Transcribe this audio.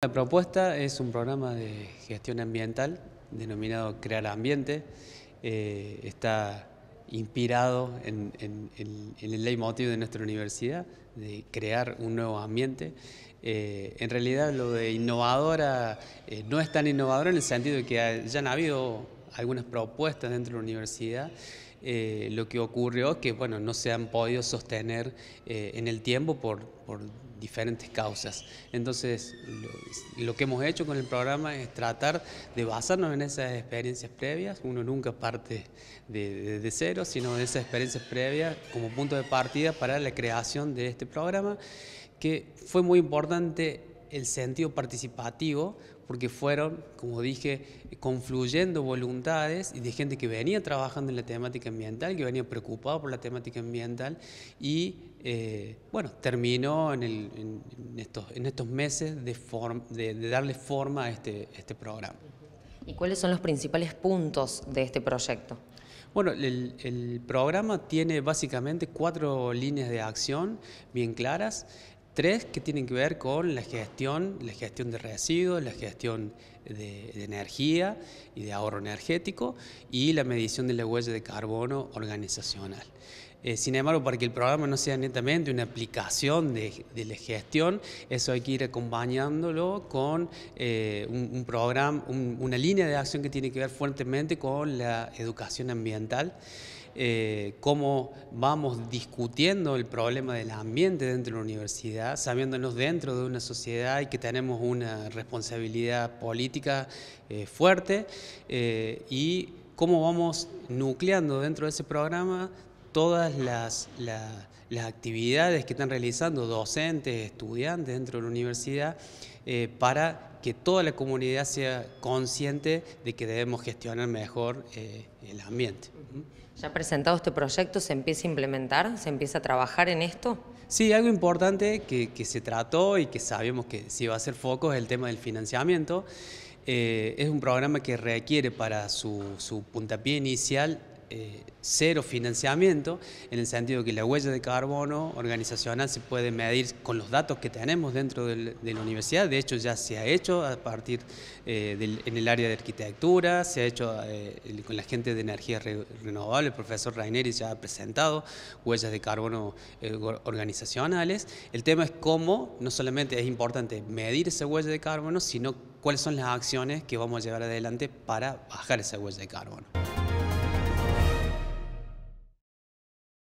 La propuesta es un programa de gestión ambiental denominado Crear Ambiente. Eh, está inspirado en, en, ley en, el de nuestra universidad, de crear un nuevo ambiente. Eh, en realidad lo de innovadora eh, no es tan innovadora en el sentido de que ya han habido algunas propuestas dentro de la universidad. lo que ocurrió es que bueno, no se han podido sostener en el tiempo por diferentes causas. Entonces, lo, que hemos hecho con el programa es tratar de basarnos en esas experiencias previas. Uno nunca parte de, de cero, sino en esas experiencias previas como punto de partida para la creación de este programa, que fue muy importante el sentido participativo, porque fueron, como dije, confluyendo voluntades y de gente que venía trabajando en la temática ambiental, que venía preocupado por la temática ambiental y, eh, bueno, terminó en, el, estos, en estos meses de, de, darle forma a este, este programa. ¿Y cuáles son los principales puntos de este proyecto? Bueno, el, el, programa tiene básicamente cuatro líneas de acción bien claras tres que tienen que ver con la gestión, la gestión de residuos, la gestión de, energía y de ahorro energético y la medición de la huella de carbono organizacional. Eh, sin embargo, para que el programa no sea netamente una aplicación de, la gestión, eso hay que ir acompañándolo con eh, un, programa, una línea de acción que tiene que ver fuertemente con la educación ambiental. Eh, cómo vamos discutiendo el problema del ambiente dentro de la universidad, sabiéndonos dentro de una sociedad y que tenemos una responsabilidad política eh, fuerte eh, y cómo vamos nucleando dentro de ese programa todas las, actividades que están realizando docentes, estudiantes dentro de la universidad, eh, para que toda la comunidad sea consciente de que debemos gestionar mejor eh, el ambiente. ¿Ya presentado este proyecto se empieza a implementar? ¿Se empieza a trabajar en esto? Sí, algo importante que, se trató y que sabemos que sí va a ser foco es el tema del financiamiento. Eh, es un programa que requiere para su puntapié inicial eh, cero financiamiento, en el sentido que la huella de carbono organizacional se puede medir con los datos que tenemos dentro de la universidad, de hecho ya se ha hecho a partir eh, del, en el área de arquitectura, se ha hecho eh, con la gente de energía renovable, el profesor Rainer ya ha presentado huellas de carbono organizacionales, el tema es cómo no solamente es importante medir esa huella de carbono, sino cuáles son las acciones que vamos a llevar adelante para bajar esa huella de carbono.